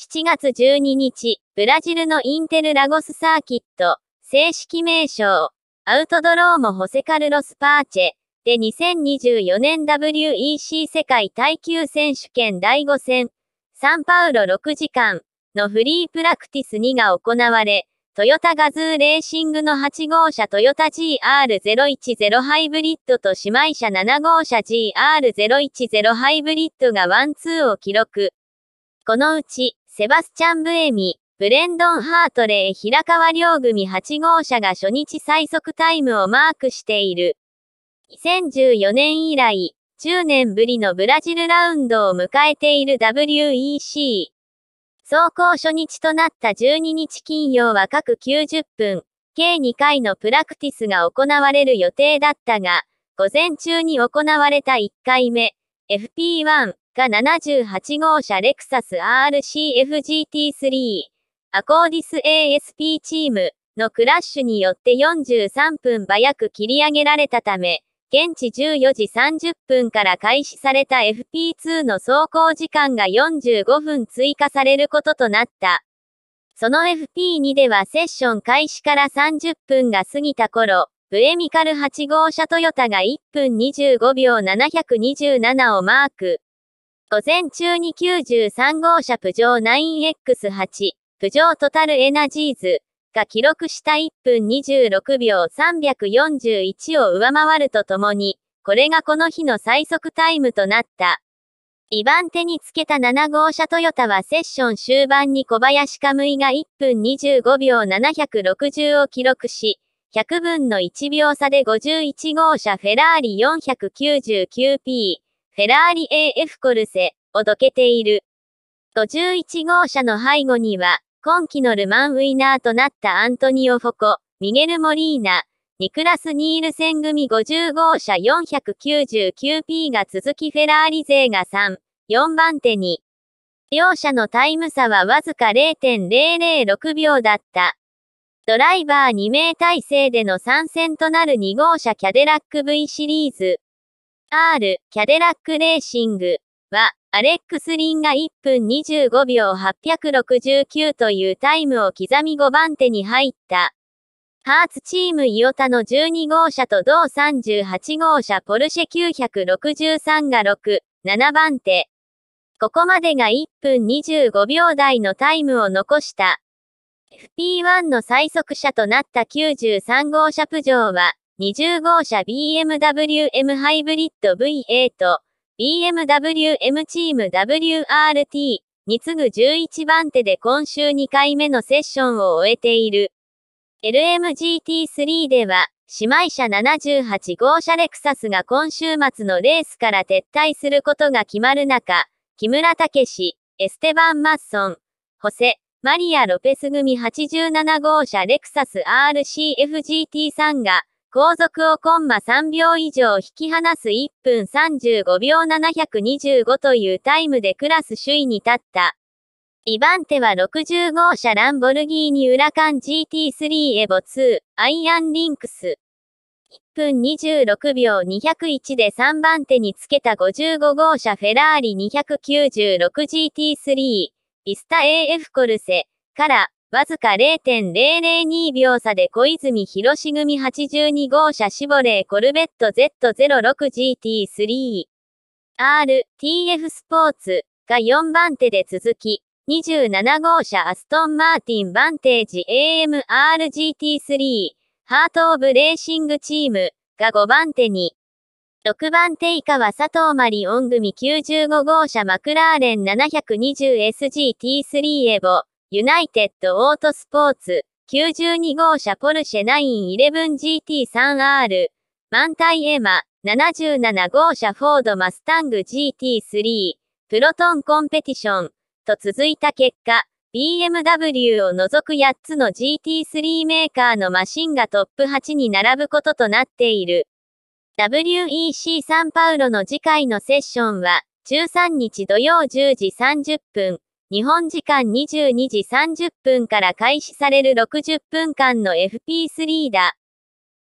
7月12日、ブラジルのインテルラゴスサーキット、正式名称、アウトドローモ・ホセカルロス・パーチェ、で2024年 WEC 世界耐久選手権第5戦、サンパウロ6時間のフリープラクティス2が行われ、トヨタガズーレーシングの8号車トヨタ GR010 ハイブリッドと姉妹車7号車 GR010 ハイブリッドがワンツーを記録。このうち、セバスチャン・ブエミ、ブレンドン・ハートレー平川両組8号車が初日最速タイムをマークしている。2014年以来、10年ぶりのブラジルラウンドを迎えている WEC。走行初日となった12日金曜は各90分、計2回のプラクティスが行われる予定だったが、午前中に行われた1回目、FP1 が78号車レクサス RCFGT3 アコーディス ASP チームのクラッシュによって43分早く切り上げられたため、現地14時30分から開始された FP2 の走行時間が45分追加されることとなった。その FP2 ではセッション開始から30分が過ぎた頃、ブエミカル8号車トヨタが1分25秒727をマーク。午前中に93号車プジョー 9X8、プジョートタルエナジーズが記録した1分26秒341を上回るとともに、これがこの日の最速タイムとなった。2番手につけた7号車トヨタはセッション終盤に小林カムイが1分25秒760を記録し、100分の1秒差で51号車フェラーリ 499P、フェラーリ AF コルセをどけている。51号車の背後には、今季のルマンウィナーとなったアントニオ・フォコ、ミゲル・モリーナ、ニクラス・ニール戦組50号車 499P が続きフェラーリ勢が3、4番手に。両者のタイム差はわずか0.006秒だった。ドライバー2名体制での参戦となる2号車キャデラック V シリーズ。R、キャデラックレーシングは、アレックス・リンが1分25秒869というタイムを刻み5番手に入った。ハーツチームイオタの12号車と同38号車ポルシェ963が6、7番手。ここまでが1分25秒台のタイムを残した。FP1 の最速車となった93号車プジョーは、20号車 BMW M ハイブリッド V8、BMW M チーム WRT に次ぐ11番手で今週2回目のセッションを終えている。LMGT3 では、姉妹車78号車レクサスが今週末のレースから撤退することが決まる中、木村武史、エステバン・マッソン、ホセ、マリア・ロペス組87号車レクサス RCFGT3 が、後続をコンマ3秒以上引き離す1分35秒725というタイムでクラス首位に立った。2番手は60号車ランボルギーニウラカン GT3 エボ2アイアンリンクス。1分26秒201で3番手につけた55号車フェラーリ 296GT3 ビスタ AF コルセからわずか0.002秒差で小泉博士組82号車シボレーコルベット Z06GT3。RTF スポーツが4番手で続き、27号車アストンマーティンバンテージ AMRGT3 ハートオブレーシングチームが5番手に、6番手以下は佐藤マリオン組95号車マクラーレン 720SGT3 エボユナイテッドオートスポーツ、92号車ポルシェ 911GT3R、満イエマ、77号車フォードマスタング GT3、プロトンコンペティション、と続いた結果、BMW を除く8つの GT3 メーカーのマシンがトップ8に並ぶこととなっている。WEC サンパウロの次回のセッションは、13日土曜10時30分。日本時間22時30分から開始される60分間の FP3 だ。